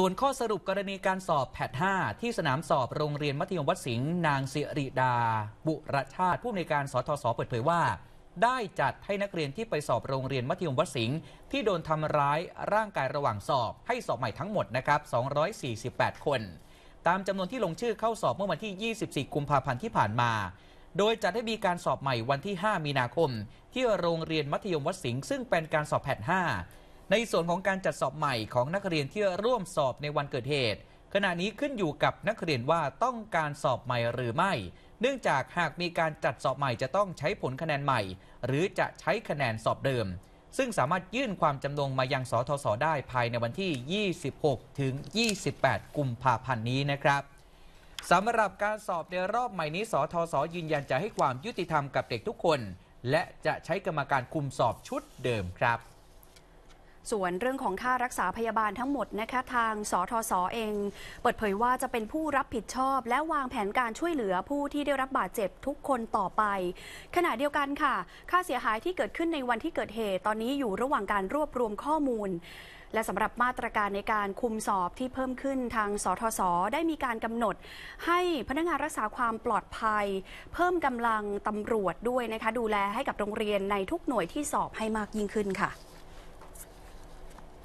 ส่วนข้อสรุปกรณีการสอบแพท5ที่สนามสอบโรงเรียนมัธยมวัดสิงห์นางสิริดาบุรชาติผู้ในการสทศเปิดเผยว่า ได้จัดให้นักเรียนที่ไปสอบโรงเรียนมัธยมวัดสิงห์ที่โดนทำร้ายร่างกายระหว่างสอบให้สอบใหม่ทั้งหมดนะครับ 248 คน ตามจำนวนที่ลงชื่อเข้าสอบเมื่อวันที่ 24 กุมภาพันธ์ที่ผ่านมา โดยจัดให้มีการสอบใหม่วันที่ 5 มีนาคม ที่โรงเรียนมัธยมวัดสิงห์ซึ่งเป็นการสอบแพท5ในส่วนของการจัดสอบใหม่ของนักเรียนที่ร่วมสอบในวันเกิดเหตุ ขณะนี้ขึ้นอยู่กับนักเรียนว่าต้องการสอบใหม่หรือไม่เนื่องจากหากมีการจัดสอบใหม่จะต้องใช้ผลคะแนนใหม่ หรือจะใช้คะแนนสอบเดิม ซึ่งสามารถยื่นความจำนงมายังสทศได้ภายในวันที่ 26ถึง28 กุมภาพันธ์นี้นะครับสำหรับการสอบในรอบใหม่นี้ สทศยืนยันจะให้ความยุติธรรมกับเด็กทุกคน และจะใช้กรรมการคุมสอบชุดเดิมครับส่วนเรื่องของค่ารักษาพยาบาลทั้งหมดนะคะทาง สทศเอง เปิดเผยว่าจะเป็นผู้รับผิดชอบและวางแผนการช่วยเหลือผู้ที่ได้รับบาดเจ็บทุกคนต่อไป ขณะเดียวกันค่ะ ค่าเสียหายที่เกิดขึ้นในวันที่เกิดเหตุ ตอนนี้อยู่ระหว่างการรวบรวมข้อมูล และสำหรับมาตรการในการคุมสอบที่เพิ่มขึ้น ทาง สทศได้มีการกำหนด ให้พนักงานรักษาความปลอดภัย เพิ่มกำลังตำรวจด้วยนะคะดูแลให้กับโรงเรียนในทุกหน่วยที่สอบให้มากยิ่งขึ้นค่ะ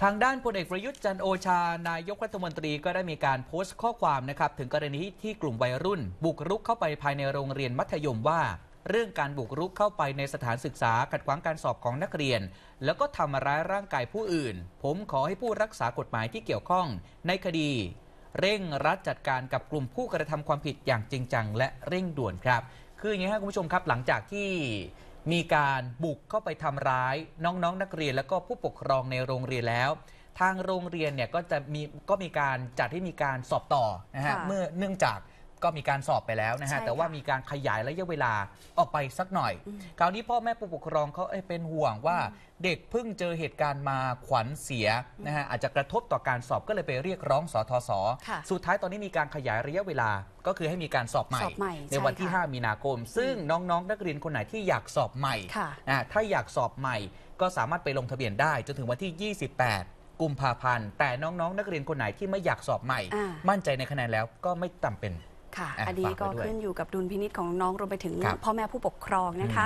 ทางด้านพลเอกประยุทธ์จันโอชา นายกรัฐมนตรีก็ได้มีการโพสต์ข้อความนะครับ ถึงกรณีที่กลุ่มวัยรุ่นบุกรุกเข้าไปภายในโรงเรียนมัธยมว่า เรื่องการบุกรุกเข้าไปในสถานศึกษาขัดขวางการสอบของนักเรียน แล้วก็ทำร้ายร่างกายผู้อื่น ผมขอให้ผู้รักษากฎหมายที่เกี่ยวข้องในคดี เร่งรัดจัดการกับกลุ่มผู้กระทำความผิดอย่างจริงจัง และเร่งด่วนครับ คืออย่างนี้ครับคุณผู้ชมครับหลังจากที่มีการบุกเข้าไปทำร้ายน้องๆนนักเรียนแล้วก็ผู้ปกครองในโรงเรียนแล้ว ทางโรงเรียนเนี่ยก็จะมีก็มีการจัดให้มีการสอบต่อนะฮะเมื่อเนื่องจากก็มีการสอบไปแล้วนะฮะ แต่ว่ามีการขยายระยะเวลาออกไปสักหน่อย คราวนี้พ่อแม่ผู้ปกครองเขาเเป็นห่วงว่าเด็กเพิ่งเจอเหตุการณ์มาขวัญเสียนะฮะ อาจจะกระทบต่อการสอบก็เลยไปเรียกร้องสทศ สุดท้ายตอนนี้มีการขยายระยะเวลา ก็คือให้มีการสอบใหม่ใหมในวันที่ 5 มีนาคม ซึ่งน้องๆ นักเรียนคนไหนที่อยากสอบใหม่นะถ้าอยากสอบใหม่ ก็สามารถไปลงทะเบียนได้ จนถึงวันที่ 28กุมภาพันธ์ แต่น้องๆ นักเรียนคนไหนที่ไม่อยากสอบใหม่ มั่นใจในคะแนนแล้วก็ไม่จำเป็นค่ะอันนี้ก็ขึ้นอยู่กับดุลพินิษของน้องรวมไปถึงพ่อแม่ผู้ปกครองนะคะ